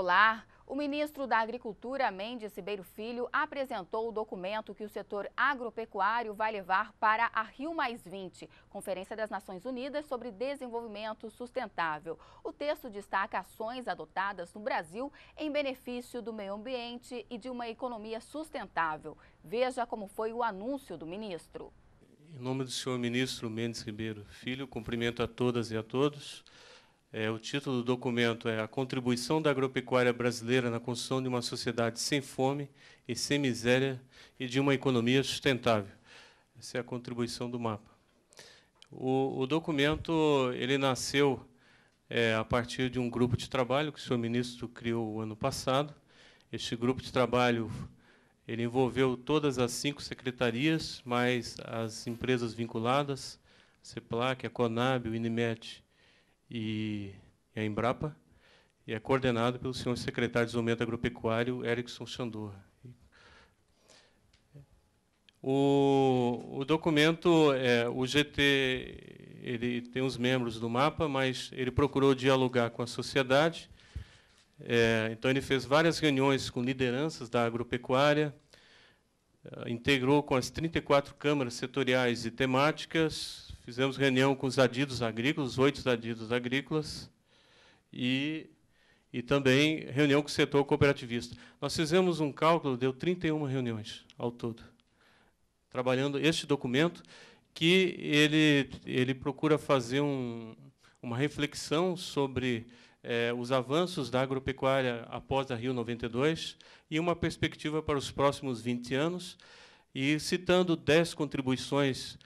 Olá, o ministro da Agricultura, Mendes Ribeiro Filho, apresentou o documento que o setor agropecuário vai levar para a Rio Conferência das Nações Unidas sobre Desenvolvimento Sustentável. O texto destaca ações adotadas no Brasil em benefício do meio ambiente e de uma economia sustentável. Veja como foi o anúncio do ministro. Em nome do senhor ministro Mendes Ribeiro Filho, cumprimento a todas e a todos. É, o título do documento é A Contribuição da Agropecuária Brasileira na Construção de uma Sociedade Sem Fome e Sem Miséria e de uma Economia Sustentável. Essa é a contribuição do mapa. O, o documento ele nasceu é, a partir de um grupo de trabalho que o senhor ministro criou o ano passado. Este grupo de trabalho ele envolveu todas as cinco secretarias, mais as empresas vinculadas, a CEPLAC, a CONAB, o INIMET, e a Embrapa, e é coordenado pelo senhor secretário de Desenvolvimento Agropecuário, Erickson Chandorra. O, o, documento, é, o GT, ele tem os membros do mapa, mas ele procurou dialogar com a sociedade. É, então, ele fez várias reuniões com lideranças da agropecuária, eh, integrou com as 34 câmaras setoriais e temáticas, fizemos reunião com os adidos agrícolas, oito adidos agrícolas, e, e também reunião com o setor cooperativista. Nós fizemos um cálculo, deu 31 reuniões ao todo, trabalhando este documento, que ele, ele procura fazer um, uma reflexão sobre é, os avanços da agropecuária após a Rio 92 e uma perspectiva para os próximos 20 anos. E citando 10 contribuições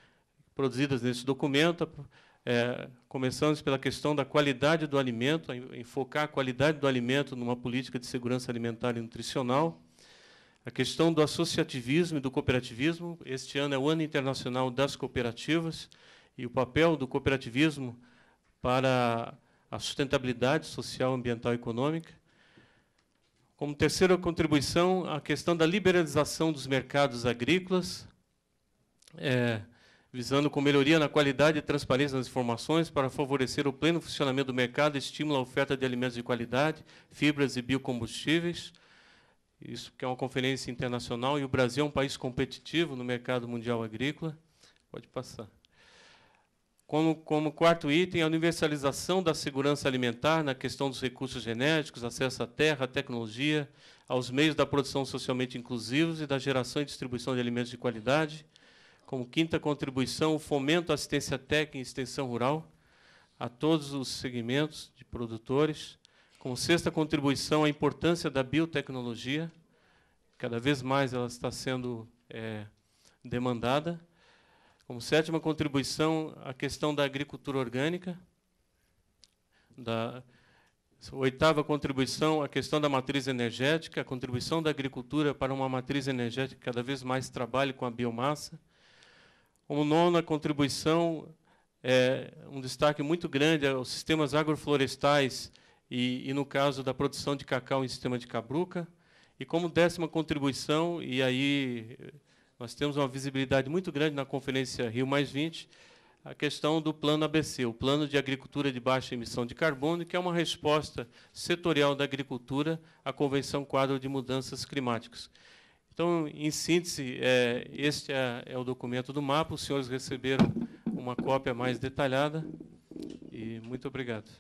produzidas nesse documento, começando é, começamos pela questão da qualidade do alimento, enfocar a qualidade do alimento numa política de segurança alimentar e nutricional. A questão do associativismo e do cooperativismo. Este ano é o Ano Internacional das Cooperativas e o papel do cooperativismo para a sustentabilidade social, ambiental e econômica. Como terceira contribuição, a questão da liberalização dos mercados agrícolas, é, visando com melhoria na qualidade e transparência das informações para favorecer o pleno funcionamento do mercado, estimula a oferta de alimentos de qualidade, fibras e biocombustíveis. Isso que é uma conferência internacional e o Brasil é um país competitivo no mercado mundial agrícola. Pode passar. Como, como quarto item, a universalização da segurança alimentar na questão dos recursos genéticos, acesso à terra, à tecnologia, aos meios da produção socialmente inclusivos e da geração e distribuição de alimentos de qualidade. Como quinta contribuição, o fomento à assistência técnica e extensão rural a todos os segmentos de produtores. Como sexta contribuição, a importância da biotecnologia. Cada vez mais ela está sendo é, demandada como sétima contribuição, a questão da agricultura orgânica. Da oitava contribuição, a questão da matriz energética, a contribuição da agricultura para uma matriz energética que cada vez mais trabalhe com a biomassa. Como nona contribuição, é, um destaque muito grande aos sistemas agroflorestais e, e, no caso da produção de cacau em sistema de cabruca. E como décima contribuição, e aí nós temos uma visibilidade muito grande na Conferência Rio a questão do plano ABC, o Plano de Agricultura de Baixa Emissão de Carbono, que é uma resposta setorial da agricultura à Convenção Quadro de Mudanças Climáticas. Então, em síntese, é, este é, é, o documento do mapa. Os senhores receberam uma cópia mais detalhada. E muito obrigado.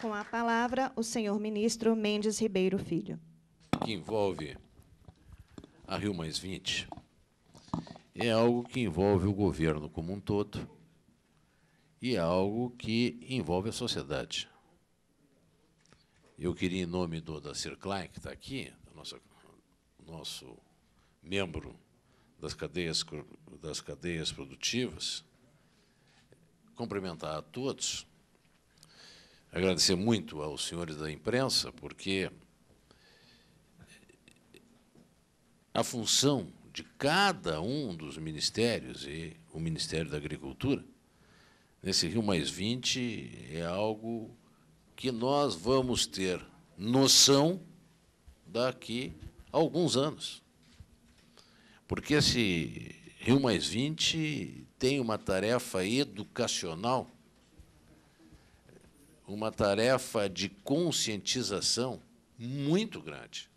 Com a palavra, o senhor ministro Mendes Ribeiro Filho. Que envolve a Rio Mais 20 é algo que envolve o governo como um todo e é algo que envolve a sociedade. Eu queria, em nome do da Circlai, que está aqui, nosso, nosso membro das cadeias, das cadeias produtivas, cumprimentar a todos agradecer muito aos senhores da imprensa, porque a função de cada um dos ministérios e o Ministério da Agricultura, nesse Rio Mais 20, é algo que nós vamos ter noção daqui a alguns anos. Porque esse Rio Mais 20 tem uma tarefa educacional uma tarefa de conscientização muito grande.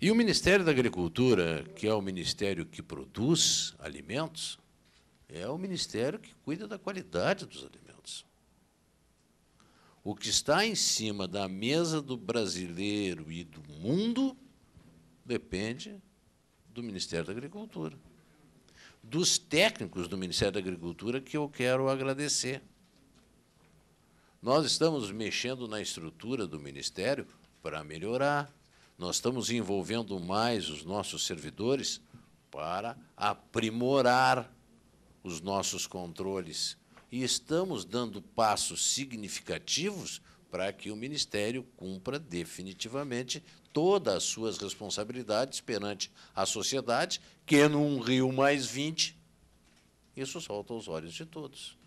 E o Ministério da Agricultura, que é o ministério que produz alimentos, é o ministério que cuida da qualidade dos alimentos. O que está em cima da mesa do brasileiro e do mundo depende do Ministério da Agricultura, dos técnicos do Ministério da Agricultura que eu quero agradecer nós estamos mexendo na estrutura do Ministério para melhorar. Nós estamos envolvendo mais os nossos servidores para aprimorar os nossos controles. E estamos dando passos significativos para que o Ministério cumpra definitivamente todas as suas responsabilidades perante a sociedade, que num Rio mais 20, isso solta os olhos de todos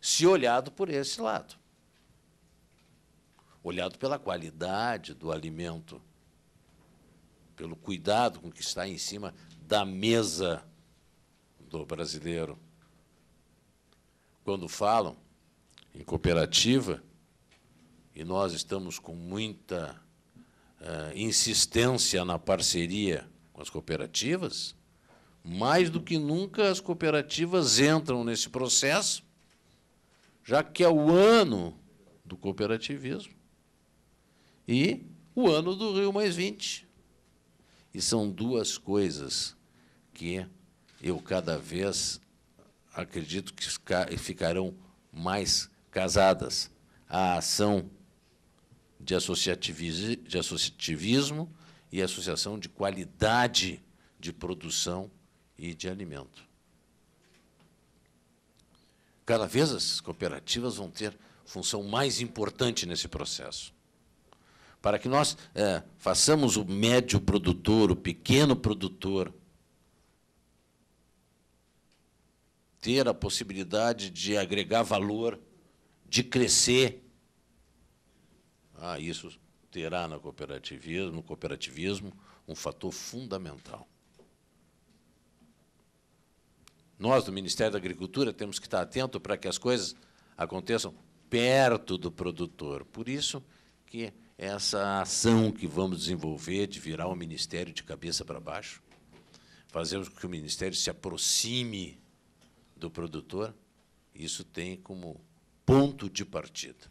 se olhado por esse lado. Olhado pela qualidade do alimento, pelo cuidado com que está em cima da mesa do brasileiro. Quando falam em cooperativa, e nós estamos com muita uh, insistência na parceria com as cooperativas, mais do que nunca as cooperativas entram nesse processo já que é o ano do cooperativismo e o ano do Rio Mais 20. E são duas coisas que eu cada vez acredito que ficarão mais casadas: a ação de associativismo, de associativismo e associação de qualidade de produção e de alimento. Cada vez as cooperativas vão ter função mais importante nesse processo. Para que nós é, façamos o médio produtor, o pequeno produtor, ter a possibilidade de agregar valor, de crescer. Ah, isso terá no cooperativismo, no cooperativismo um fator fundamental nós do Ministério da Agricultura temos que estar atento para que as coisas aconteçam perto do produtor. Por isso que essa ação que vamos desenvolver de virar o Ministério de cabeça para baixo, fazemos com que o Ministério se aproxime do produtor, isso tem como ponto de partida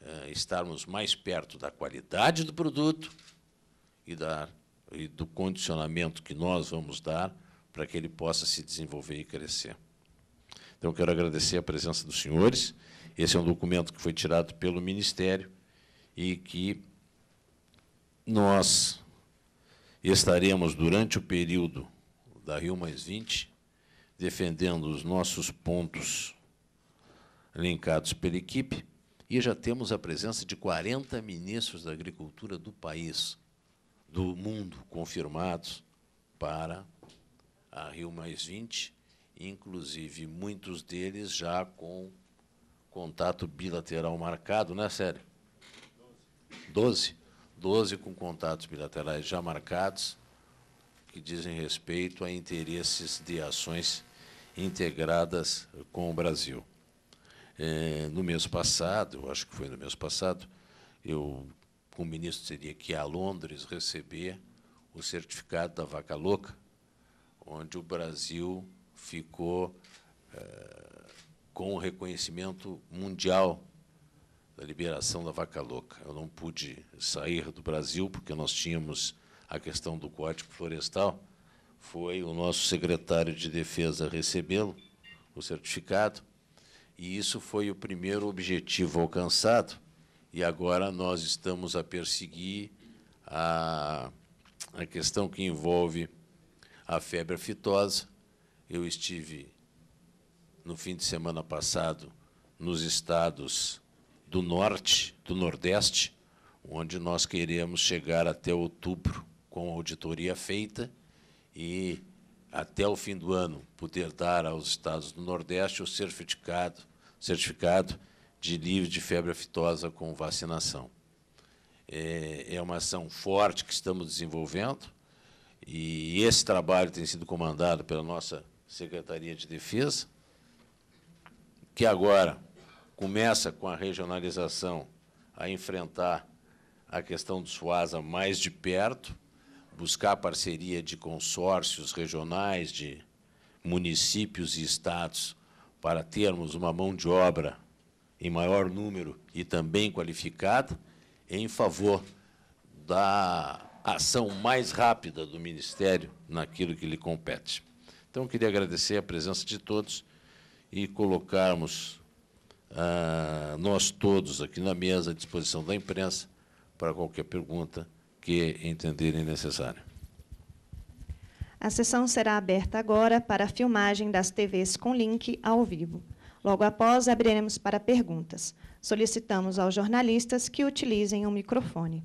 eh, estarmos mais perto da qualidade do produto e, da, e do condicionamento que nós vamos dar para que ele possa se desenvolver e crescer. Então, quero agradecer a presença dos senhores. Esse é um documento que foi tirado pelo Ministério e que nós estaremos, durante o período da Rio Mais 20, defendendo os nossos pontos linkados pela equipe, e já temos a presença de 40 ministros da agricultura do país, do mundo, confirmados para a Rio Mais 20, inclusive muitos deles já com contato bilateral marcado, né, Sério? Doze. Doze com contatos bilaterais já marcados, que dizem respeito a interesses de ações integradas com o Brasil. É, no mês passado, eu acho que foi no mês passado, eu, com o ministro, teria que ir a Londres receber o certificado da vaca louca, onde o Brasil ficou é, com o reconhecimento mundial da liberação da vaca louca. Eu não pude sair do Brasil porque nós tínhamos a questão do Código Florestal. Foi o nosso secretário de Defesa recebê-lo, o certificado, e isso foi o primeiro objetivo alcançado. E agora nós estamos a perseguir a, a questão que envolve a febre aftosa. Eu estive no fim de semana passado nos estados do norte, do nordeste, onde nós queremos chegar até outubro com a auditoria feita e até o fim do ano poder dar aos estados do nordeste o certificado, certificado de livre de febre aftosa com vacinação. É, é uma ação forte que estamos desenvolvendo e esse trabalho tem sido comandado pela nossa Secretaria de Defesa, que agora começa com a regionalização a enfrentar a questão do SUASA mais de perto, buscar parceria de consórcios regionais, de municípios e estados, para termos uma mão de obra em maior número e também qualificada, em favor da ação mais rápida do Ministério naquilo que lhe compete. Então, eu queria agradecer a presença de todos e colocarmos ah, nós todos aqui na mesa à disposição da imprensa para qualquer pergunta que entenderem necessária. A sessão será aberta agora para a filmagem das TVs com link ao vivo. Logo após, abriremos para perguntas. Solicitamos aos jornalistas que utilizem o microfone.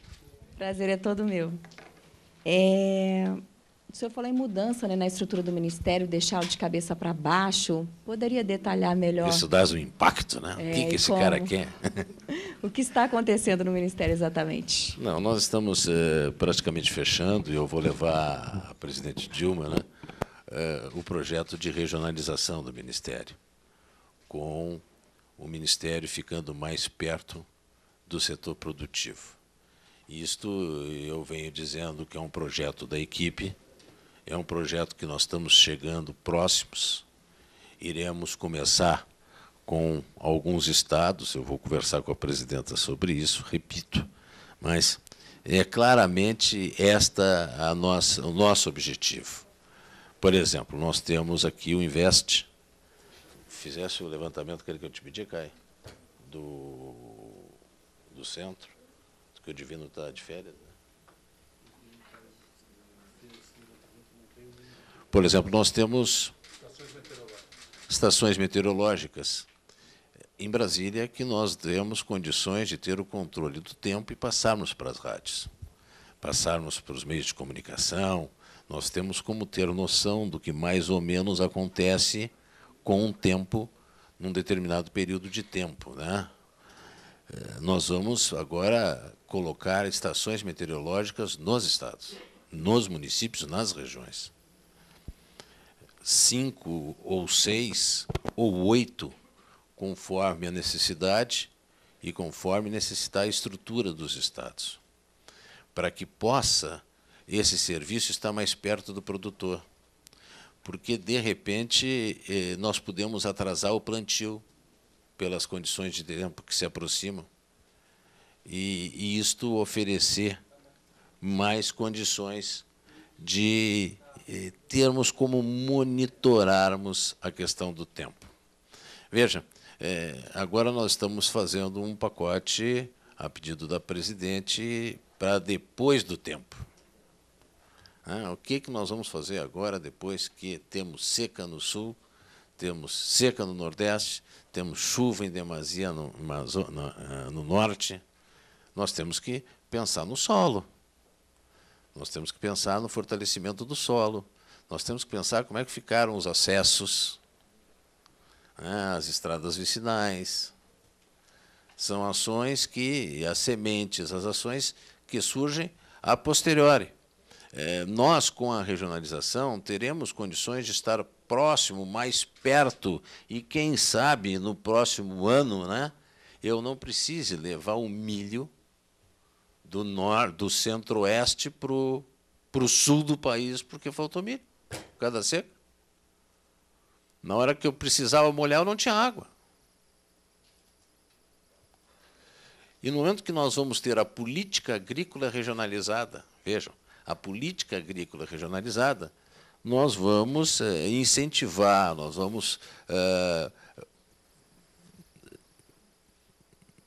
Prazer é todo meu. É... O senhor falou em mudança né, na estrutura do Ministério, deixá-lo de cabeça para baixo. Poderia detalhar melhor? Isso dá um impacto, né? É, o que, que esse como? cara quer? o que está acontecendo no Ministério exatamente? Não, nós estamos é, praticamente fechando, e eu vou levar a presidente Dilma né, é, o projeto de regionalização do Ministério, com o Ministério ficando mais perto do setor produtivo. Isto eu venho dizendo que é um projeto da equipe, é um projeto que nós estamos chegando próximos. Iremos começar com alguns estados, eu vou conversar com a presidenta sobre isso, repito, mas é claramente esta a nossa, o nosso objetivo. Por exemplo, nós temos aqui o Invest. Fizesse o levantamento, aquele que eu te pedi, Caio, do, do centro porque o divino está de férias. Né? Por exemplo, nós temos estações meteorológicas. em Brasília que nós temos condições de ter o controle do tempo e passarmos para as rádios, passarmos para os meios de comunicação. Nós temos como ter noção do que mais ou menos acontece com o tempo num determinado período de tempo, né? Eh, nós vamos agora colocar estações meteorológicas nos estados, nos municípios, nas regiões. Cinco ou seis ou oito, conforme a necessidade e conforme necessitar a estrutura dos estados, para que possa esse serviço estar mais perto do produtor. Porque, de repente, eh, nós podemos atrasar o plantio, pelas condições de tempo que se aproximam, e, e isto oferecer mais condições de eh, termos como monitorarmos a questão do tempo. Veja, eh, agora nós estamos fazendo um pacote a pedido da presidente para depois do tempo. Ah, o que, que nós vamos fazer agora, depois que temos seca no sul, temos seca no nordeste, temos chuva em demasia no, no, eh, no norte, nós temos que pensar no solo. Nós temos que pensar no fortalecimento do solo. Nós temos que pensar como é que ficaram os acessos, né, as estradas vicinais. São ações que, as sementes, as ações que surgem a posteriori. Eh, nós, com a regionalização, teremos condições de estar próximo, mais perto, e quem sabe no próximo ano, né, eu não precise levar o milho do nor, do centro-oeste para o sul do país, porque faltou milho, por causa da seca. Na hora que eu precisava molhar, eu não tinha água. E no momento que nós vamos ter a política agrícola regionalizada, vejam, a política agrícola regionalizada nós vamos eh, incentivar, nós vamos uh,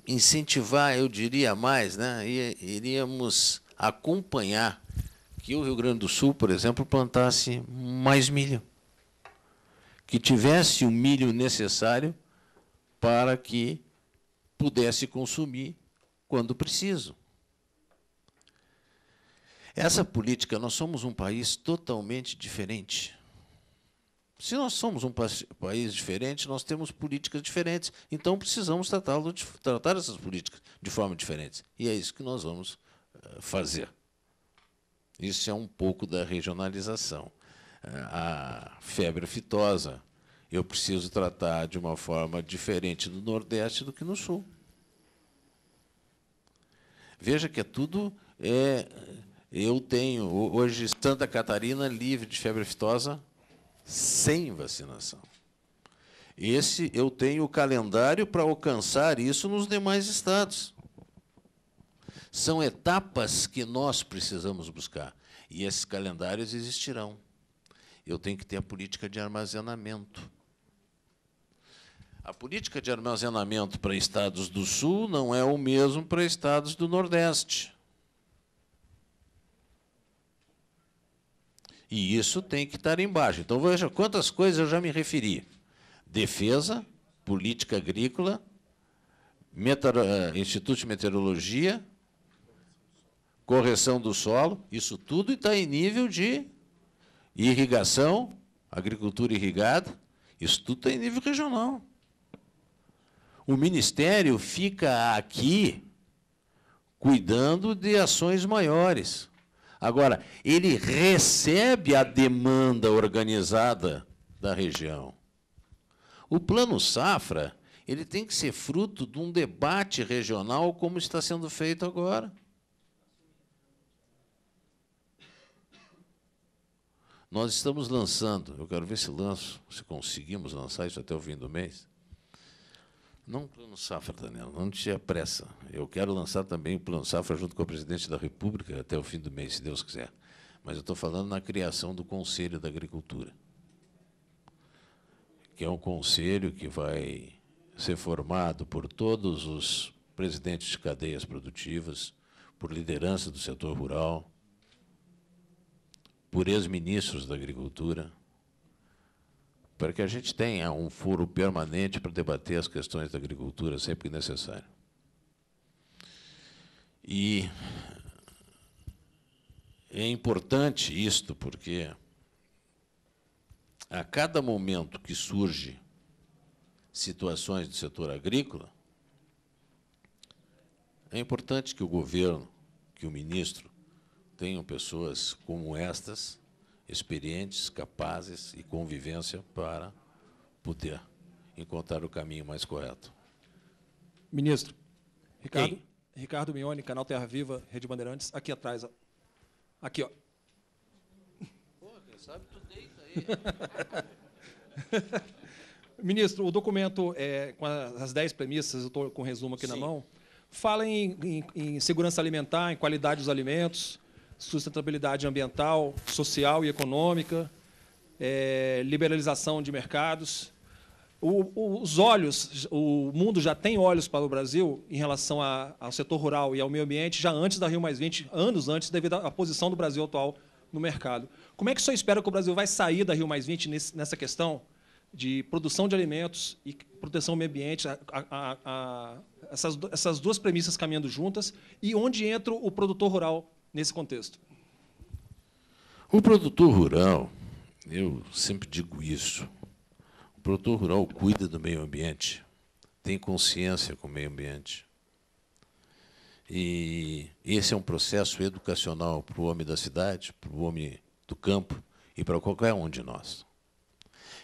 incentivar, eu diria mais, né? iríamos acompanhar que o Rio Grande do Sul, por exemplo, plantasse mais milho, que tivesse o milho necessário para que pudesse consumir quando preciso. Essa política, nós somos um país totalmente diferente. Se nós somos um país diferente, nós temos políticas diferentes, então precisamos tratar, tratar essas políticas de forma diferente. E é isso que nós vamos eh, fazer. Isso é um pouco da regionalização. Eh, a febre fitosa, eu preciso tratar de uma forma diferente no Nordeste do que no Sul. Veja que é tudo é, eu tenho hoje Santa Catarina livre de febre aftosa sem vacinação. Esse eu tenho o calendário para alcançar isso nos demais estados. São etapas que nós precisamos buscar e esses calendários existirão. Eu tenho que ter a política de armazenamento. A política de armazenamento para estados do Sul não é o mesmo para estados do Nordeste. E isso tem que estar embaixo. Então, veja quantas coisas eu já me referi: defesa, política agrícola, meteoro, eh, Instituto de Meteorologia, correção do solo, isso tudo está em nível de irrigação, agricultura irrigada, isso tudo está em nível regional. O Ministério fica aqui cuidando de ações maiores. Agora, ele recebe a demanda organizada da região. O plano safra ele tem que ser fruto de um debate regional, como está sendo feito agora. Nós estamos lançando, eu quero ver se lanço, se conseguimos lançar isso até o fim do mês, não, Plano Safra, Daniel, não te apressa. Eu quero lançar também o Plano Safra junto com o presidente da República até o fim do mês, se Deus quiser. Mas eu estou falando na criação do Conselho da Agricultura, que é um conselho que vai ser formado por todos os presidentes de cadeias produtivas, por liderança do setor rural, por ex-ministros da Agricultura para que a gente tenha um foro permanente para debater as questões da agricultura sempre que necessário. E é importante isto porque a cada momento que surge situações do setor agrícola, é importante que o governo, que o ministro, tenham pessoas como estas experientes, capazes e convivência para poder encontrar o caminho mais correto. Ministro, Ricardo, Ricardo Mione, Canal Terra Viva, Rede Bandeirantes, aqui atrás. Ó. Aqui, ó. sabe tu deita aí. Ministro, o documento, é, com as 10 premissas, eu estou com o resumo aqui Sim. na mão, fala em, em, em segurança alimentar, em qualidade dos alimentos, sustentabilidade ambiental, social e econômica, é, liberalização de mercados. O, o, os olhos, o mundo já tem olhos para o Brasil em relação a, ao setor rural e ao meio ambiente, já antes da Rio Mais 20, anos antes, devido à posição do Brasil atual no mercado. Como é que o senhor espera que o Brasil vai sair da Rio Mais 20 nesse, nessa questão de produção de alimentos e proteção ao meio ambiente, a, a, essas, essas duas premissas caminhando juntas, e onde entra o produtor rural nesse contexto? O produtor rural, eu sempre digo isso, o produtor rural cuida do meio ambiente, tem consciência com o meio ambiente. E esse é um processo educacional para o homem da cidade, para o homem do campo e para qualquer um de nós.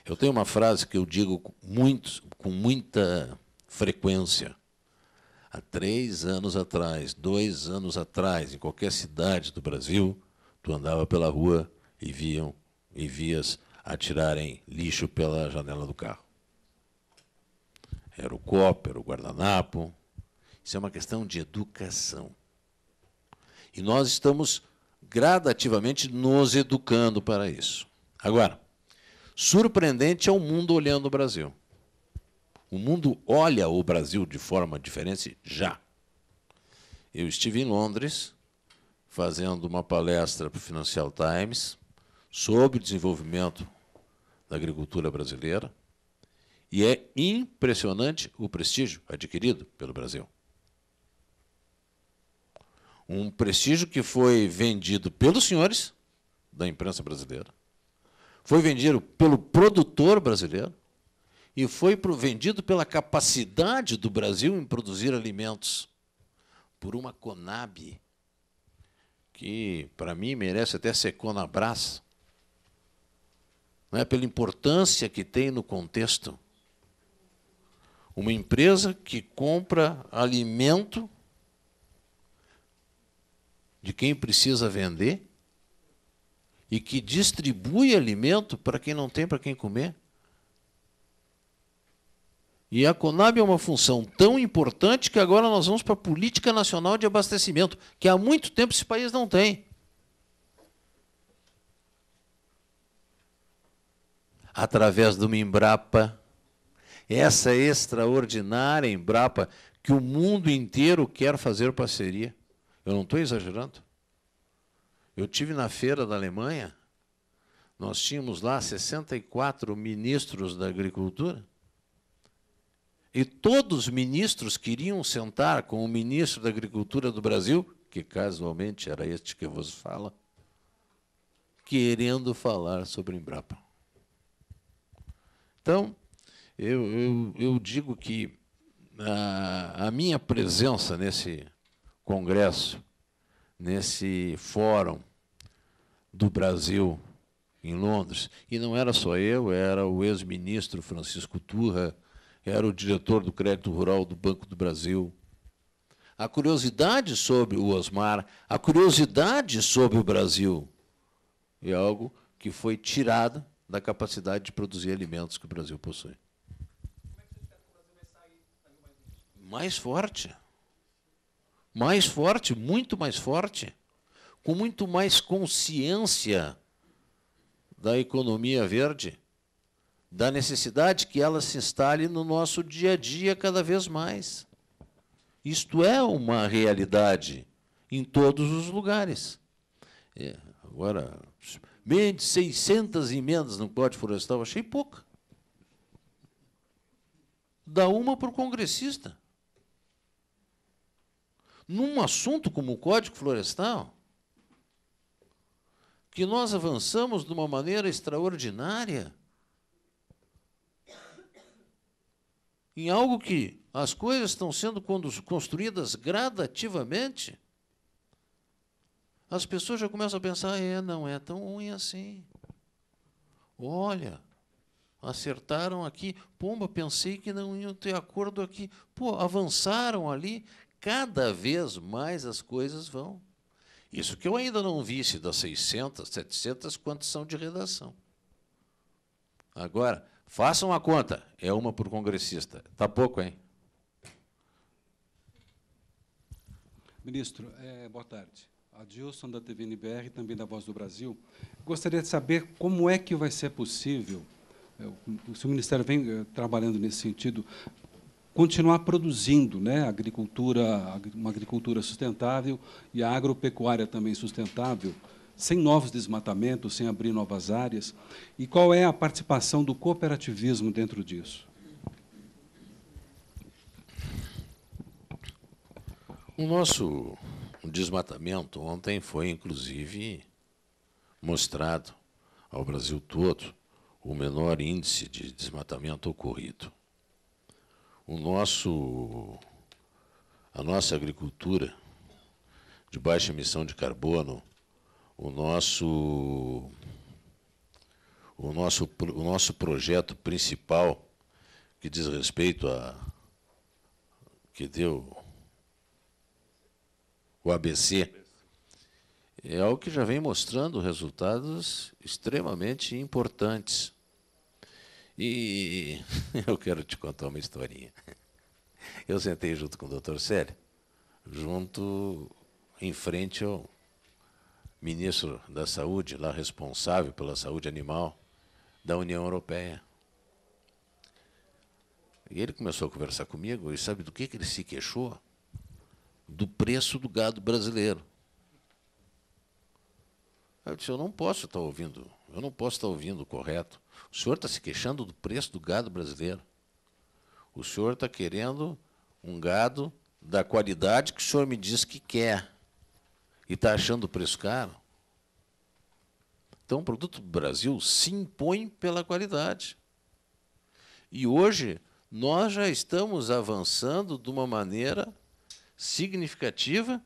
Eu tenho uma frase que eu digo muito, com muita frequência há três anos atrás, dois anos atrás, em qualquer cidade do Brasil, tu andava pela rua e viam e vias atirarem lixo pela janela do carro. Era o copo, era o guardanapo. Isso é uma questão de educação. E nós estamos gradativamente nos educando para isso. Agora, surpreendente é o mundo olhando o Brasil. O mundo olha o Brasil de forma diferente já. Eu estive em Londres fazendo uma palestra para o Financial Times sobre o desenvolvimento da agricultura brasileira e é impressionante o prestígio adquirido pelo Brasil. Um prestígio que foi vendido pelos senhores da imprensa brasileira, foi vendido pelo produtor brasileiro e foi vendido pela capacidade do Brasil em produzir alimentos por uma Conab, que para mim merece até ser Conabras, né, pela importância que tem no contexto. Uma empresa que compra alimento de quem precisa vender e que distribui alimento para quem não tem para quem comer. E a Conab é uma função tão importante que agora nós vamos para a política nacional de abastecimento, que há muito tempo esse país não tem. Através de uma Embrapa, essa extraordinária Embrapa que o mundo inteiro quer fazer parceria. Eu não estou exagerando. Eu tive na feira da Alemanha, nós tínhamos lá 64 ministros da agricultura e todos os ministros queriam sentar com o ministro da Agricultura do Brasil, que casualmente era este que vos fala, querendo falar sobre Embrapa. Então, eu, eu, eu digo que a, a minha presença nesse congresso, nesse fórum do Brasil em Londres, e não era só eu, era o ex-ministro Francisco Turra, era o diretor do Crédito Rural do Banco do Brasil. A curiosidade sobre o Osmar, a curiosidade sobre o Brasil é algo que foi tirada da capacidade de produzir alimentos que o Brasil possui. Mais forte. Mais forte, muito mais forte. Com muito mais consciência da economia verde da necessidade que ela se instale no nosso dia a dia cada vez mais. Isto é uma realidade em todos os lugares. É, agora, de 600 emendas no Código Florestal, achei pouca. Dá uma para o congressista. Num assunto como o Código Florestal, que nós avançamos de uma maneira extraordinária, em algo que as coisas estão sendo construídas gradativamente, as pessoas já começam a pensar: é, não é tão ruim assim. Olha, acertaram aqui. Pomba, pensei que não iam ter acordo aqui. Pô, avançaram ali. Cada vez mais as coisas vão. Isso que eu ainda não vi se das 600, 700, quantos são de redação. Agora, Façam a conta. É uma por congressista. Está pouco, hein? Ministro, é, boa tarde. Adilson, da TVNBR e também da Voz do Brasil. Gostaria de saber como é que vai ser possível, se é, o Ministério vem é, trabalhando nesse sentido, continuar produzindo né, agricultura, uma agricultura sustentável e a agropecuária também sustentável, sem novos desmatamentos, sem abrir novas áreas? E qual é a participação do cooperativismo dentro disso? O nosso desmatamento ontem foi, inclusive, mostrado ao Brasil todo o menor índice de desmatamento ocorrido. O nosso, a nossa agricultura de baixa emissão de carbono o nosso o nosso o nosso projeto principal que diz respeito a que deu o ABC é algo que já vem mostrando resultados extremamente importantes. E eu quero te contar uma historinha. Eu sentei junto com o Dr. Célio, junto em frente ao ministro da Saúde, lá responsável pela saúde animal da União Europeia. E ele começou a conversar comigo, e sabe do que, que ele se queixou? Do preço do gado brasileiro. Eu disse, eu não posso estar tá ouvindo, eu não posso estar tá ouvindo correto. O senhor está se queixando do preço do gado brasileiro. O senhor está querendo um gado da qualidade que o senhor me diz que quer e está achando o preço caro. Então, o produto do Brasil se impõe pela qualidade. E hoje, nós já estamos avançando de uma maneira significativa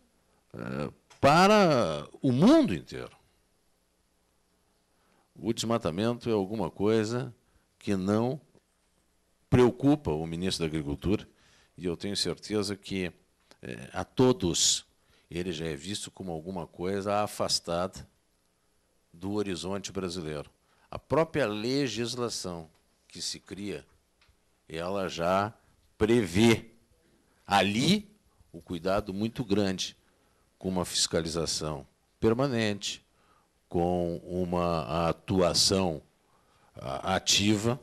eh, para o mundo inteiro. O desmatamento é alguma coisa que não preocupa o ministro da Agricultura, e eu tenho certeza que é, a todos ele já é visto como alguma coisa afastada do horizonte brasileiro. A própria legislação que se cria, ela já prevê ali o cuidado muito grande com uma fiscalização permanente, com uma atuação ah, ativa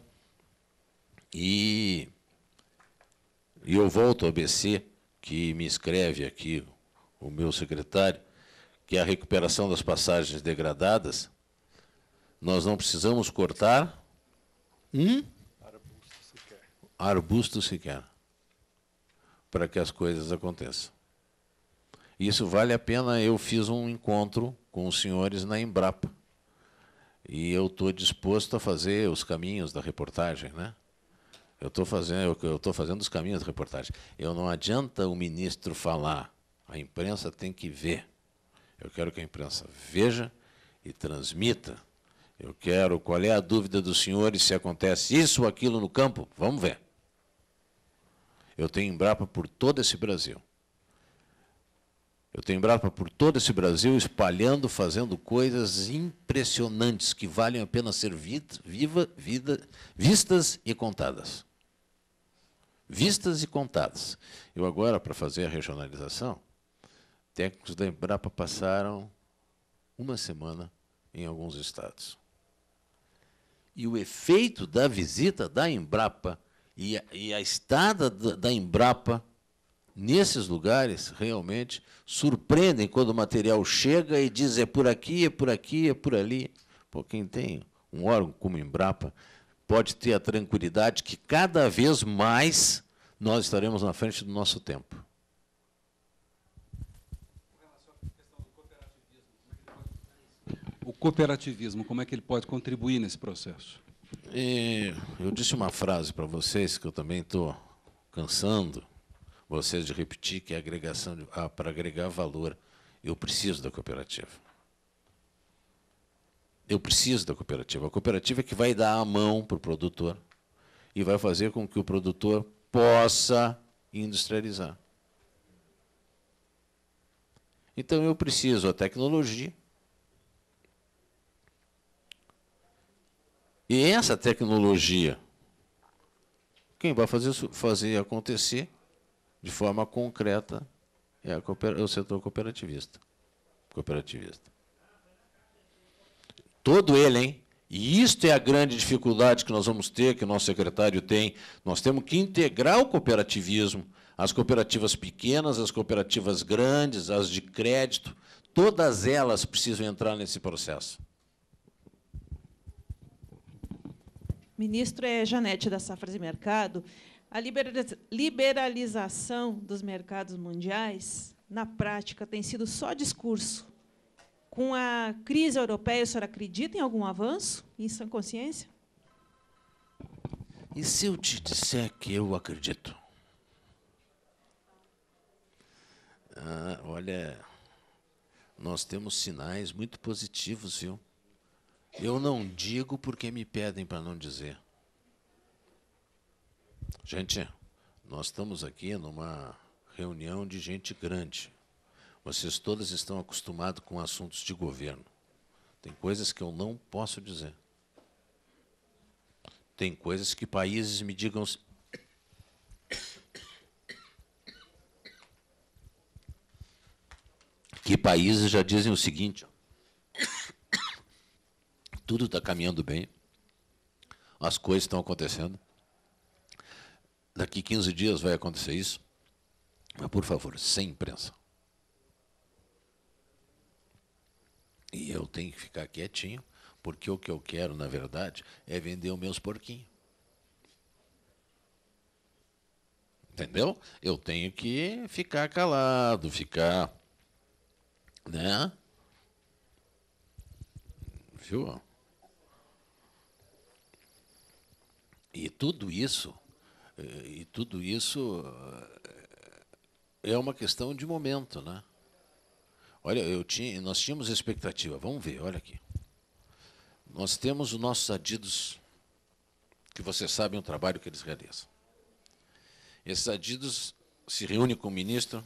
e eu volto ao BC que me escreve aqui o meu secretário, que é a recuperação das passagens degradadas, nós não precisamos cortar um arbusto sequer, arbusto sequer para que as coisas aconteçam. Isso vale a pena. Eu fiz um encontro com os senhores na Embrapa. E eu estou disposto a fazer os caminhos da reportagem, né? Eu estou fazendo, eu estou fazendo os caminhos da reportagem. Eu não adianta o ministro falar a imprensa tem que ver. Eu quero que a imprensa veja e transmita. Eu quero. Qual é a dúvida dos senhores se acontece isso ou aquilo no campo? Vamos ver. Eu tenho Embrapa por todo esse Brasil. Eu tenho Embrapa por todo esse Brasil espalhando, fazendo coisas impressionantes que valem a pena ser viva, vida, vistas e contadas. Vistas e contadas. Eu agora, para fazer a regionalização, Técnicos da Embrapa passaram uma semana em alguns estados. E o efeito da visita da Embrapa e a, e a estada da, Embrapa nesses lugares realmente surpreendem quando o material chega e diz é por aqui, é por aqui, é por ali. Por quem tem um órgão como a Embrapa pode ter a tranquilidade que cada vez mais nós estaremos na frente do nosso tempo. O cooperativismo, como é que ele pode contribuir nesse processo? E eu disse uma frase para vocês que eu também estou cansando vocês de repetir que é agregação ah, para agregar valor. Eu preciso da cooperativa. Eu preciso da cooperativa. A cooperativa é que vai dar a mão para o produtor e vai fazer com que o produtor possa industrializar. Então eu preciso a tecnologia, E essa tecnologia, quem vai fazer, fazer acontecer de forma concreta é, é o setor cooperativista. Cooperativista. Todo ele, hein? E isto é a grande dificuldade que nós vamos ter, que o nosso secretário tem. Nós temos que integrar o cooperativismo, as cooperativas pequenas, as cooperativas grandes, as de crédito, todas elas precisam entrar nesse processo. ministro é Janete da Safras e Mercado, a liberalização dos mercados mundiais, na prática, tem sido só discurso. Com a crise europeia, o senhor acredita em algum avanço em sã consciência? E se eu te disser que eu acredito? Ah, olha, nós temos sinais muito positivos, viu? Eu não digo porque me pedem para não dizer. Gente, nós estamos aqui numa reunião de gente grande. Vocês todas estão acostumados com assuntos de governo. Tem coisas que eu não posso dizer. Tem coisas que países me digam. Que países já dizem o seguinte: tudo está caminhando bem. As coisas estão acontecendo. Daqui 15 dias vai acontecer isso. Mas, por favor, sem imprensa. E eu tenho que ficar quietinho, porque o que eu quero, na verdade, é vender os meus porquinhos. Entendeu? Eu tenho que ficar calado, ficar. Né? Viu? E tudo isso, eh, e tudo isso eh, é uma questão de momento, né? Olha, eu tinha, nós tínhamos expectativa. Vamos ver, olha aqui. Nós temos os nossos adidos, que vocês sabem é o trabalho que eles realizam. Esses adidos se reúnem com o ministro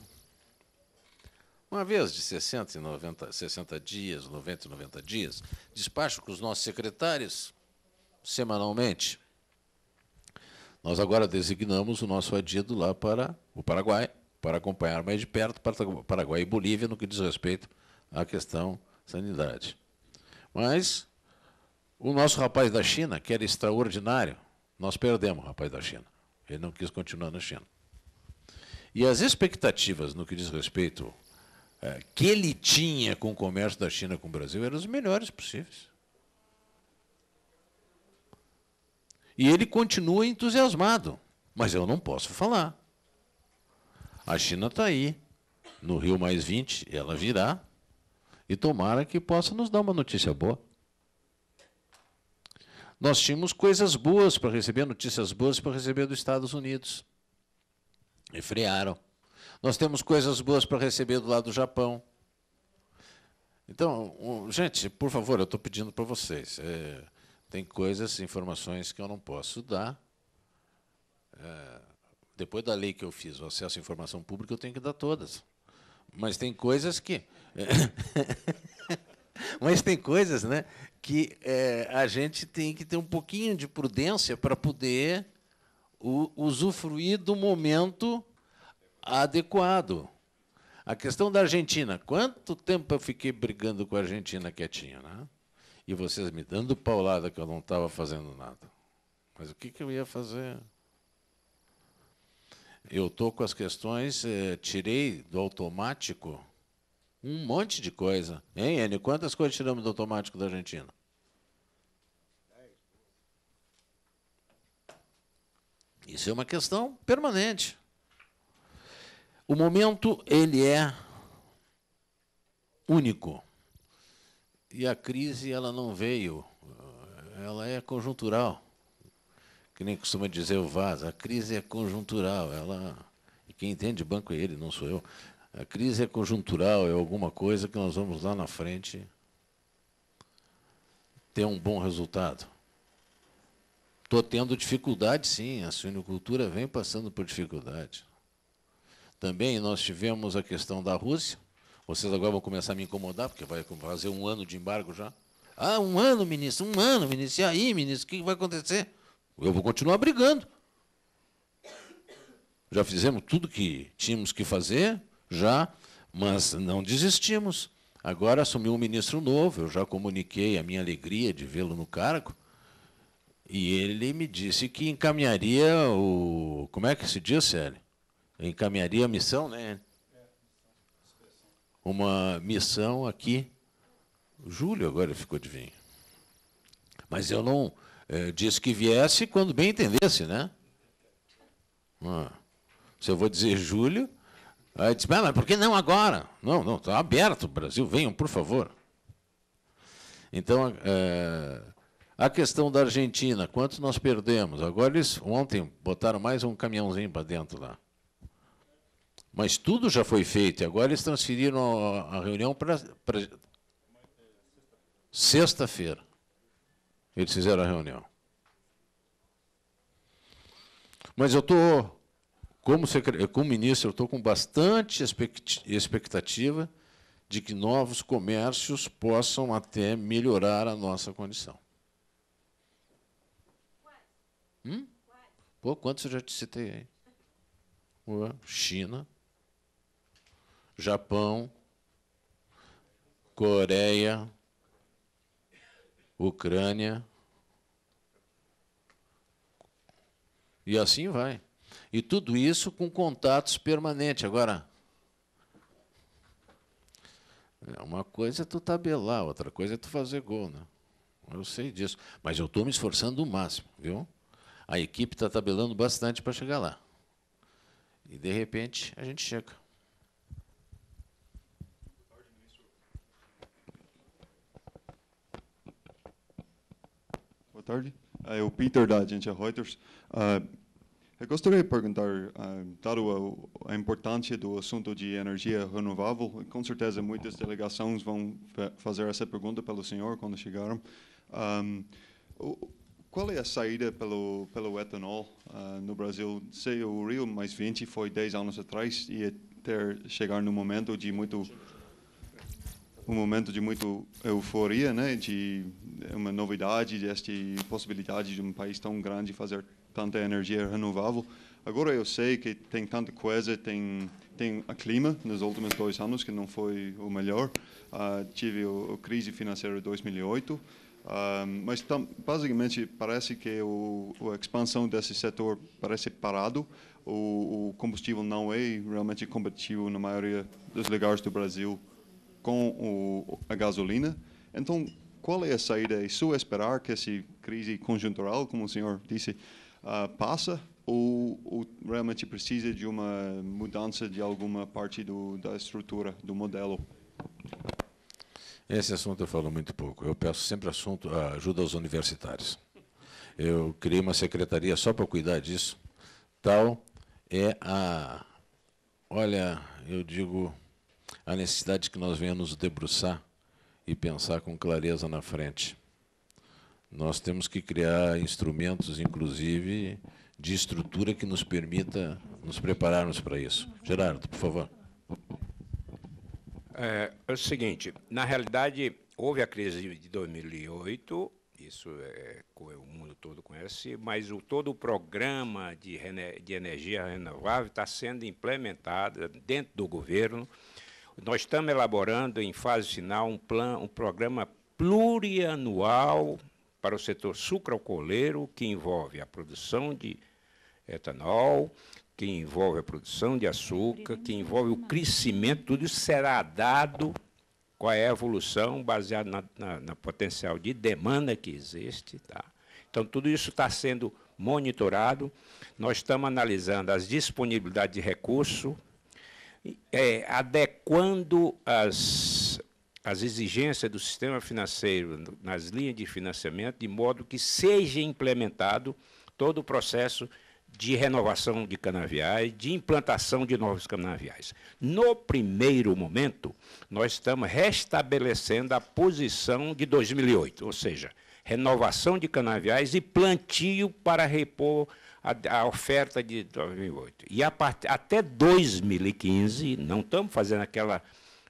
uma vez de 60 e 90, 60 dias, 90 e 90 dias, despacho com os nossos secretários semanalmente. Nós agora designamos o nosso adido lá para o Paraguai, para acompanhar mais de perto Paraguai e Bolívia no que diz respeito à questão sanidade. Mas o nosso rapaz da China, que era extraordinário, nós perdemos o rapaz da China. Ele não quis continuar na China. E as expectativas no que diz respeito é, que ele tinha com o comércio da China com o Brasil eram as melhores possíveis. E ele continua entusiasmado. Mas eu não posso falar. A China está aí. No Rio Mais 20, ela virá. E tomara que possa nos dar uma notícia boa. Nós tínhamos coisas boas para receber, notícias boas para receber dos Estados Unidos. E frearam. Nós temos coisas boas para receber do lado do Japão. Então, gente, por favor, eu estou pedindo para vocês. É tem coisas, informações que eu não posso dar. É, depois da lei que eu fiz, o acesso à informação pública, eu tenho que dar todas. Mas tem coisas que. Mas tem coisas né, que é, a gente tem que ter um pouquinho de prudência para poder o, usufruir do momento adequado. A questão da Argentina. Quanto tempo eu fiquei brigando com a Argentina quietinha? Né? E vocês me dando paulada que eu não estava fazendo nada. Mas o que, que eu ia fazer? Eu estou com as questões, eh, tirei do automático um monte de coisa. Hein, Enio? Quantas coisas tiramos do automático da Argentina? Isso é uma questão permanente. O momento ele é único. E a crise ela não veio, ela é conjuntural. Que nem costuma dizer o Vaz, a crise é conjuntural. Ela, e quem entende banco é ele, não sou eu. A crise é conjuntural, é alguma coisa que nós vamos lá na frente ter um bom resultado. Estou tendo dificuldade, sim, a suinocultura vem passando por dificuldade. Também nós tivemos a questão da Rússia, vocês agora vão começar a me incomodar, porque vai fazer um ano de embargo já. Ah, um ano, ministro, um ano, ministro. E aí, ministro, o que vai acontecer? Eu vou continuar brigando. Já fizemos tudo que tínhamos que fazer, já, mas não desistimos. Agora assumiu um ministro novo, eu já comuniquei a minha alegria de vê-lo no cargo. E ele me disse que encaminharia o. Como é que se diz, Célio? Encaminharia a missão, né? uma missão aqui. O Júlio agora ficou de vinho. Mas eu não é, disse que viesse quando bem entendesse, né? Ah, se eu vou dizer Júlio, aí disse, mas por que não agora? Não, não, está aberto o Brasil, venham, por favor. Então, é, a questão da Argentina, quanto nós perdemos? Agora eles ontem botaram mais um caminhãozinho para dentro lá. Mas tudo já foi feito. Agora eles transferiram a reunião para sexta-feira. Eles fizeram a reunião. Mas eu estou, como, como ministro, eu estou com bastante expectativa de que novos comércios possam até melhorar a nossa condição. Hum? Pô, quantos eu já te citei aí? China, Japão, Coreia, Ucrânia. E assim vai. E tudo isso com contatos permanentes. Agora, é uma coisa é tu tabelar, outra coisa é tu fazer gol, né? Eu sei disso. Mas eu estou me esforçando o máximo, viu? A equipe está tabelando bastante para chegar lá. E de repente a gente chega. tarde. Ah, é o Peter da agência Reuters. Ah, eu gostaria de perguntar, ah, dado a, importância do assunto de energia renovável, com certeza muitas delegações vão fazer essa pergunta pelo senhor quando chegaram. qual é a saída pelo, pelo etanol no Brasil? Sei o Rio mais 20 foi 10 anos atrás e ter chegar no momento de muito um momento de muito euforia, né? De uma novidade, desta possibilidade de um país tão grande fazer tanta energia renovável. Agora eu sei que tem tanta coisa, tem tem a clima nos últimos dois anos que não foi o melhor. Uh, tive a crise financeira de 2008. Ah, mas tam, basicamente parece que o, a expansão desse setor parece parado. O, o combustível não é realmente competitivo na maioria dos lugares do Brasil com o, a gasolina. Então, qual é a saída? É só esperar que essa crise conjuntural, como o senhor disse, uh, passa ou, ou, realmente precisa de uma mudança de alguma parte do, da estrutura, do modelo? Esse assunto eu falo muito pouco. Eu peço sempre assunto, ah, ajuda aos universitários. Eu criei uma secretaria só para cuidar disso. Tal é a. Olha, eu digo a necessidade que nós venhamos debruçar e pensar com clareza na frente. Nós temos que criar instrumentos, inclusive, de estrutura que nos permita nos prepararmos para isso. Gerardo, por favor. É, é o seguinte, na realidade, houve a crise de 2008, isso é, o mundo todo conhece, mas o, todo o programa de, de energia renovável está sendo implementado dentro do governo, nós estamos elaborando em fase final um, plano, um programa plurianual para o setor sucrocoleiro, que envolve a produção de etanol, que envolve a produção de açúcar, que envolve o crescimento, tudo isso será dado com a evolução baseada na, na, na, potencial de demanda que existe. Tá? Então, tudo isso está sendo monitorado. Nós estamos analisando as disponibilidades de recurso é, adequando as, as exigências do sistema financeiro nas linhas de financiamento, de modo que seja implementado todo o processo de renovação de canaviais, de implantação de novos canaviais. No primeiro momento, nós estamos restabelecendo a posição de 2008, ou seja, renovação de canaviais e plantio para repor a, a oferta de 2008. E a part, até 2015, não estamos fazendo aquela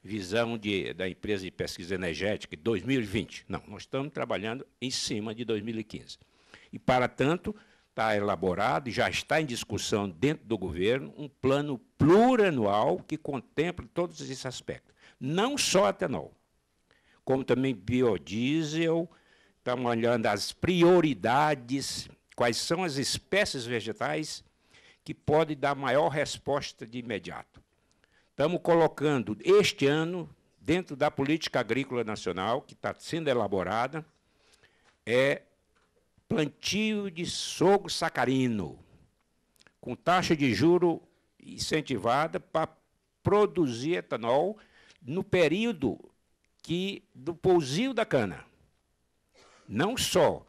visão de, da empresa de pesquisa energética 2020. Não, nós estamos trabalhando em cima de 2015. E, para tanto, está elaborado, e já está em discussão dentro do governo, um plano plurianual que contempla todos esses aspectos. Não só etanol, como também biodiesel, estamos olhando as prioridades Quais são as espécies vegetais que podem dar maior resposta de imediato? Estamos colocando este ano, dentro da política agrícola nacional, que está sendo elaborada, é plantio de sogro sacarino, com taxa de juro incentivada para produzir etanol no período que do pousio da cana. Não só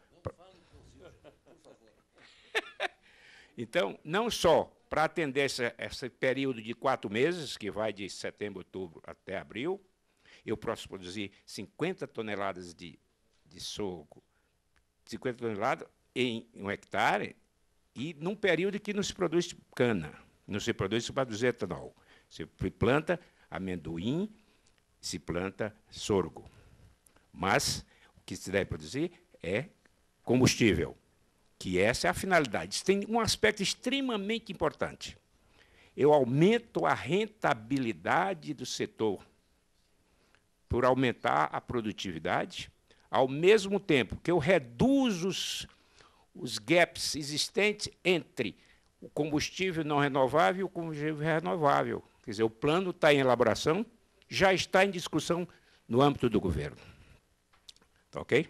Então, não só para atender esse período de quatro meses, que vai de setembro, outubro até abril, eu posso produzir 50 toneladas de, de sorgo, 50 toneladas em um hectare, e num período que não se produz cana, não se produz, se produz etanol. Se planta amendoim, se planta sorgo. Mas o que se deve produzir é combustível que essa é a finalidade. Isso tem um aspecto extremamente importante. Eu aumento a rentabilidade do setor por aumentar a produtividade, ao mesmo tempo que eu reduzo os, os gaps existentes entre o combustível não renovável e o combustível renovável. Quer dizer, o plano está em elaboração, já está em discussão no âmbito do governo. Está ok?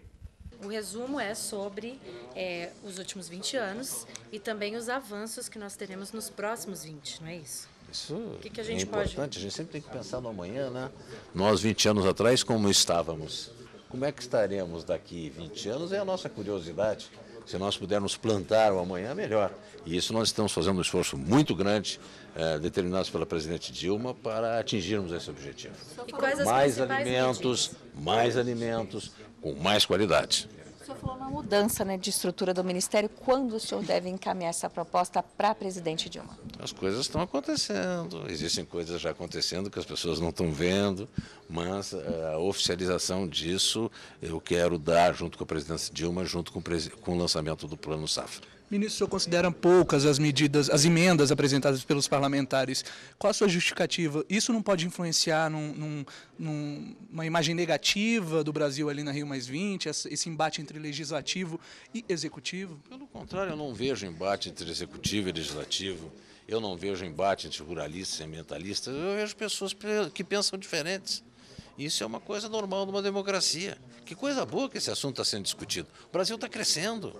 O resumo é sobre é, os últimos 20 anos e também os avanços que nós teremos nos próximos 20, não é isso? Isso o que que a é gente é importante, pode... a gente sempre tem que pensar no amanhã, né? Nós, 20 anos atrás, como estávamos? Como é que estaremos daqui 20 anos? É a nossa curiosidade. Se nós pudermos plantar o amanhã, melhor. E isso nós estamos fazendo um esforço muito grande, eh, determinados pela presidente Dilma, para atingirmos esse objetivo. Mais alimentos, mais alimentos, com mais qualidade. O senhor falou uma mudança né, de estrutura do Ministério. Quando o senhor deve encaminhar essa proposta para a presidente Dilma? As coisas estão acontecendo, existem coisas já acontecendo que as pessoas não estão vendo, mas eh, a oficialização disso eu quero dar junto com a presidência Dilma, junto com o lançamento do Plano Safra. Ministro, o senhor considera poucas as medidas, as emendas apresentadas pelos parlamentares. Qual a sua justificativa? Isso não pode influenciar num, num, numa imagem negativa do Brasil ali na Rio Mais 20, esse embate entre legislativo e executivo? Pelo contrário, eu não vejo embate entre executivo e legislativo. Eu não vejo embate entre ruralistas e ambientalistas. Eu vejo pessoas que pensam diferentes. Isso é uma coisa normal numa democracia. Que coisa boa que esse assunto está sendo discutido. O Brasil está crescendo.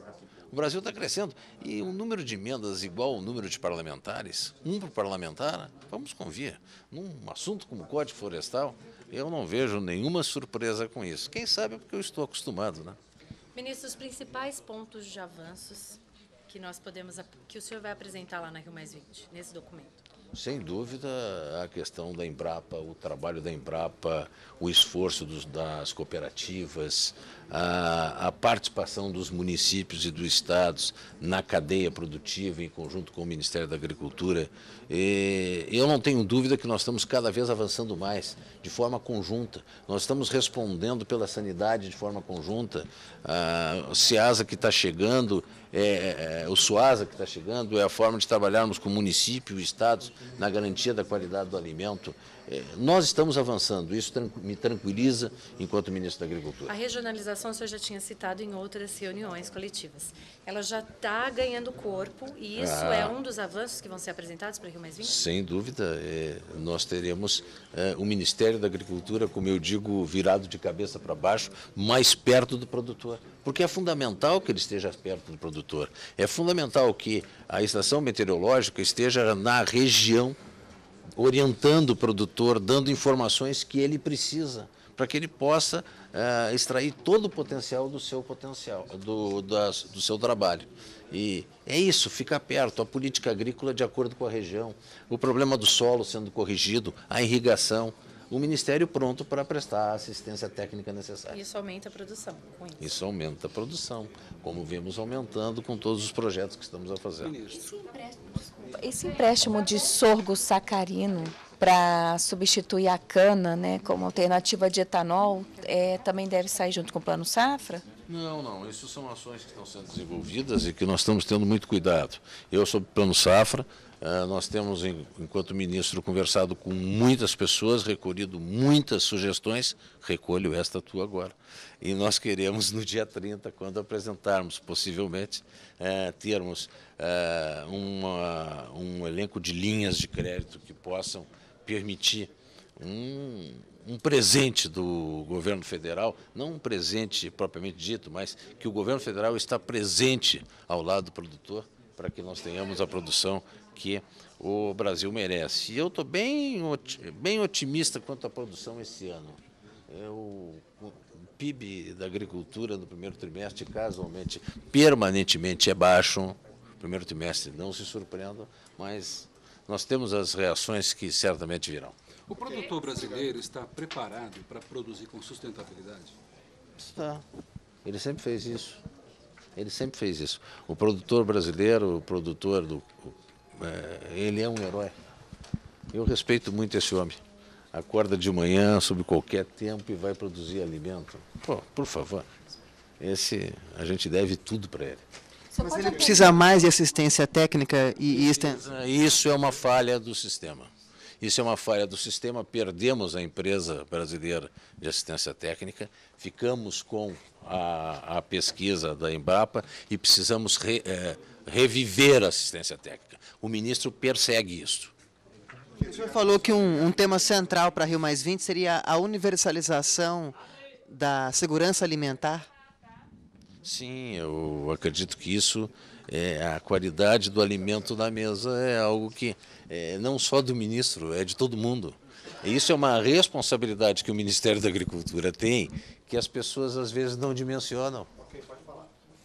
O Brasil está crescendo. E um número de emendas igual ao número de parlamentares, um por parlamentar, vamos convir. Num assunto como o Código Florestal, eu não vejo nenhuma surpresa com isso. Quem sabe é porque eu estou acostumado, né? Ministro, os principais pontos de avanços que nós podemos que o senhor vai apresentar lá na Rio Mais 20, nesse documento. Sem dúvida, a questão da Embrapa, o trabalho da Embrapa, o esforço dos, das cooperativas, a, a, participação dos municípios e dos estados na cadeia produtiva, em conjunto com o Ministério da Agricultura. E eu não tenho dúvida que nós estamos cada vez avançando mais, de forma conjunta. Nós estamos respondendo pela sanidade de forma conjunta. Ah, o SEASA que está chegando, é, é, o SUASA que está chegando, é a forma de trabalharmos com o município e estados na garantia da qualidade do alimento. É, nós estamos avançando, isso me tranquiliza enquanto ministro da Agricultura. A regionalização, o senhor já tinha citado em outras reuniões coletivas. Ela já está ganhando corpo e isso ah, é um dos avanços que vão ser apresentados para Rio Mais 20? Sem dúvida. É, nós teremos é, o Ministério da Agricultura, como eu digo, virado de cabeça para baixo, mais perto do produtor. Porque é fundamental que ele esteja perto do produtor. É fundamental que a estação meteorológica esteja na região orientando o produtor, dando informações que ele precisa para que ele possa uh, extrair todo o potencial do seu potencial, do, das, do seu trabalho. E é isso, fica perto, a política agrícola é de acordo com a região, o problema do solo sendo corrigido, a irrigação, o Ministério pronto para prestar a assistência técnica necessária. Isso aumenta a produção. Isso. isso. aumenta a produção, como vemos aumentando com todos os projetos que estamos a fazer. Ministro. Esse empréstimo de sorgo sacarino para substituir a cana né, como alternativa de etanol é, também deve sair junto com o plano safra? Não, não. Isso são ações que estão sendo desenvolvidas e que nós estamos tendo muito cuidado. Eu, sou o plano safra, ah, nós temos, enquanto ministro, conversado com muitas pessoas, recolhido muitas sugestões, recolho esta tua agora. E nós queremos, no dia 30, quando apresentarmos, possivelmente, eh, termos uh, uma, um elenco de linhas de crédito que possam permitir um, um presente do governo federal, não um presente propriamente dito, mas que o governo federal está presente ao lado do produtor para que nós tenhamos a produção que o Brasil merece. E eu estou bem, bem otimista quanto à produção esse ano. Eu, é o PIB da agricultura no primeiro trimestre, casualmente, permanentemente é baixo. Primeiro trimestre, não se surpreenda, mas nós temos as reações que certamente virão. O produtor brasileiro está preparado para produzir com sustentabilidade? Está. Ele sempre fez isso. Ele sempre fez isso. O produtor brasileiro, o produtor do é, ele é um herói. Eu respeito muito esse homem. Acorda de manhã, sob qualquer tempo, e vai produzir alimento. Pô, por favor. Esse, a gente deve tudo para ele. Mas ele precisa mais de assistência técnica e, Isso é uma falha do sistema. Isso é uma falha do sistema. Perdemos a empresa brasileira de assistência técnica, ficamos com a, a pesquisa da Embrapa e precisamos re, é, reviver a assistência técnica o ministro persegue isso. O senhor falou que um, um tema central para Rio Mais 20 seria a universalização da segurança alimentar? Sim, eu acredito que isso, é, a qualidade do alimento na mesa é algo que é, não só do ministro, é de todo mundo. E isso é uma responsabilidade que o Ministério da Agricultura tem, que as pessoas às vezes não dimensionam.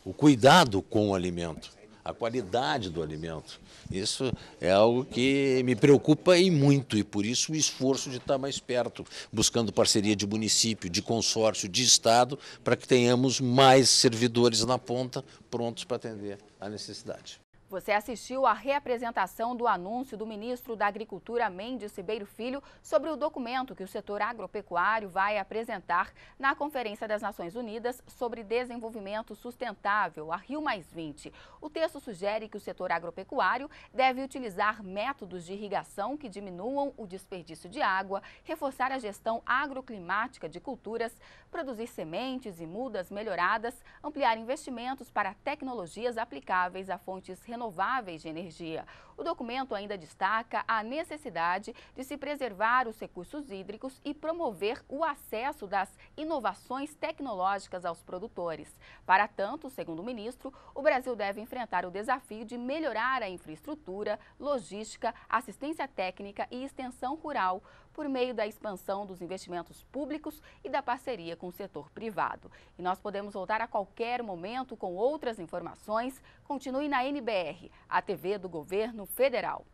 O cuidado com o alimento a qualidade do alimento. Isso é algo que me preocupa e muito, e por isso o esforço de estar mais perto, buscando parceria de município, de consórcio, de Estado, para que tenhamos mais servidores na ponta prontos para atender a necessidade. Você assistiu à reapresentação do anúncio do ministro da Agricultura Mendes Ribeiro Filho sobre o documento que o setor agropecuário vai apresentar na Conferência das Nações Unidas sobre Desenvolvimento Sustentável, a Rio O texto sugere que o setor agropecuário deve utilizar métodos de irrigação que diminuam o desperdício de água, reforçar a gestão agroclimática de culturas, produzir sementes e mudas melhoradas, ampliar investimentos para tecnologias aplicáveis a fontes renováveis renováveis de energia. O documento ainda destaca a necessidade de se preservar os recursos hídricos e promover o acesso das inovações tecnológicas aos produtores. Para tanto, segundo o ministro, o Brasil deve enfrentar o desafio de melhorar a infraestrutura, logística, assistência técnica e extensão rural por meio da expansão dos investimentos públicos e da parceria com o setor privado. E nós podemos voltar a qualquer momento com outras informações. Continue na NBR, a TV do governo governo federal.